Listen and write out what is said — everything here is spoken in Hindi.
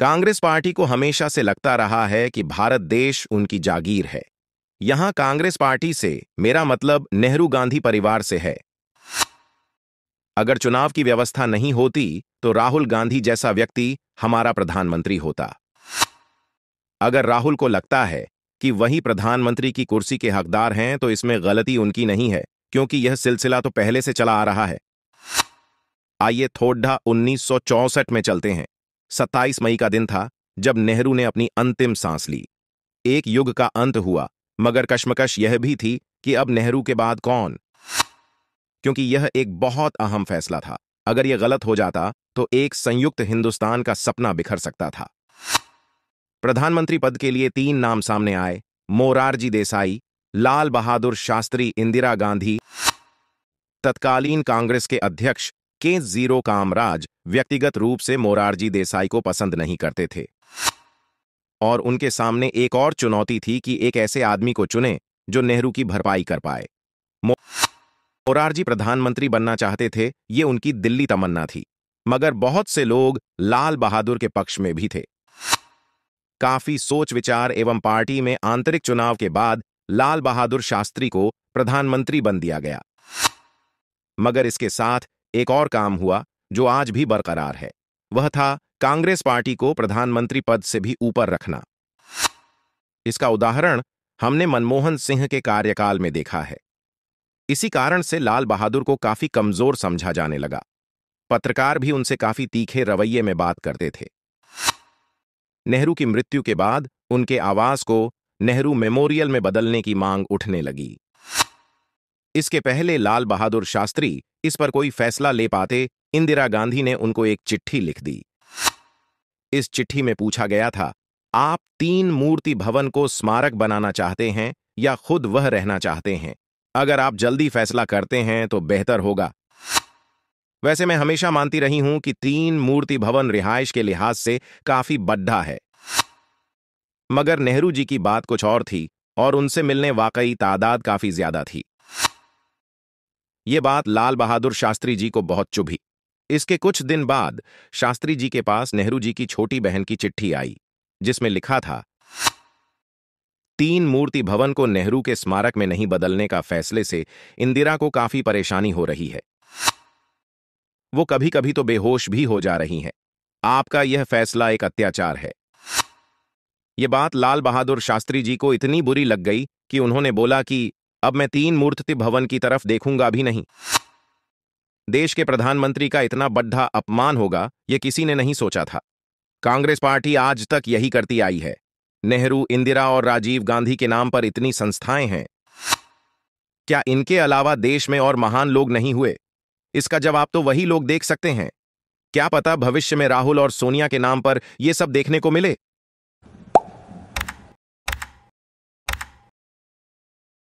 कांग्रेस पार्टी को हमेशा से लगता रहा है कि भारत देश उनकी जागीर है यहां कांग्रेस पार्टी से मेरा मतलब नेहरू गांधी परिवार से है अगर चुनाव की व्यवस्था नहीं होती तो राहुल गांधी जैसा व्यक्ति हमारा प्रधानमंत्री होता अगर राहुल को लगता है कि वही प्रधानमंत्री की कुर्सी के हकदार हैं तो इसमें गलती उनकी नहीं है क्योंकि यह सिलसिला तो पहले से चला आ रहा है आइए थोड्ढा उन्नीस में चलते हैं 27 मई का दिन था जब नेहरू ने अपनी अंतिम सांस ली एक युग का अंत हुआ मगर कश्मकश यह भी थी कि अब नेहरू के बाद कौन क्योंकि यह एक बहुत अहम फैसला था अगर यह गलत हो जाता तो एक संयुक्त हिंदुस्तान का सपना बिखर सकता था प्रधानमंत्री पद के लिए तीन नाम सामने आए मोरारजी देसाई लाल बहादुर शास्त्री इंदिरा गांधी तत्कालीन कांग्रेस के अध्यक्ष के जीरो कामराज व्यक्तिगत रूप से मोरारजी देसाई को पसंद नहीं करते थे और उनके सामने एक और चुनौती थी कि एक ऐसे आदमी को चुने जो नेहरू की भरपाई कर पाए मोरारजी प्रधानमंत्री बनना चाहते थे ये उनकी दिल्ली तमन्ना थी मगर बहुत से लोग लाल बहादुर के पक्ष में भी थे काफी सोच विचार एवं पार्टी में आंतरिक चुनाव के बाद लाल बहादुर शास्त्री को प्रधानमंत्री बन दिया गया मगर इसके साथ एक और काम हुआ जो आज भी बरकरार है वह था कांग्रेस पार्टी को प्रधानमंत्री पद से भी ऊपर रखना इसका उदाहरण हमने मनमोहन सिंह के कार्यकाल में देखा है इसी कारण से लाल बहादुर को काफी कमजोर समझा जाने लगा पत्रकार भी उनसे काफी तीखे रवैये में बात करते थे नेहरू की मृत्यु के बाद उनके आवास को नेहरू मेमोरियल में बदलने की मांग उठने लगी इसके पहले लाल बहादुर शास्त्री इस पर कोई फैसला ले पाते इंदिरा गांधी ने उनको एक चिट्ठी लिख दी इस चिट्ठी में पूछा गया था आप तीन मूर्ति भवन को स्मारक बनाना चाहते हैं या खुद वह रहना चाहते हैं अगर आप जल्दी फैसला करते हैं तो बेहतर होगा वैसे मैं हमेशा मानती रही हूं कि तीन मूर्ति भवन रिहायश के लिहाज से काफी बड्ढा है मगर नेहरू जी की बात कुछ और थी और उनसे मिलने वाकई तादाद काफी ज्यादा थी ये बात लाल बहादुर शास्त्री जी को बहुत चुभी इसके कुछ दिन बाद शास्त्री जी के पास नेहरू जी की छोटी बहन की चिट्ठी आई जिसमें लिखा था तीन मूर्ति भवन को नेहरू के स्मारक में नहीं बदलने का फैसले से इंदिरा को काफी परेशानी हो रही है वो कभी कभी तो बेहोश भी हो जा रही हैं आपका यह फैसला एक अत्याचार है यह बात लाल बहादुर शास्त्री जी को इतनी बुरी लग गई कि उन्होंने बोला कि अब मैं तीन मूर्ति भवन की तरफ देखूंगा भी नहीं देश के प्रधानमंत्री का इतना बड्ढा अपमान होगा ये किसी ने नहीं सोचा था कांग्रेस पार्टी आज तक यही करती आई है नेहरू इंदिरा और राजीव गांधी के नाम पर इतनी संस्थाएं हैं क्या इनके अलावा देश में और महान लोग नहीं हुए इसका जवाब तो वही लोग देख सकते हैं क्या पता भविष्य में राहुल और सोनिया के नाम पर यह सब देखने को मिले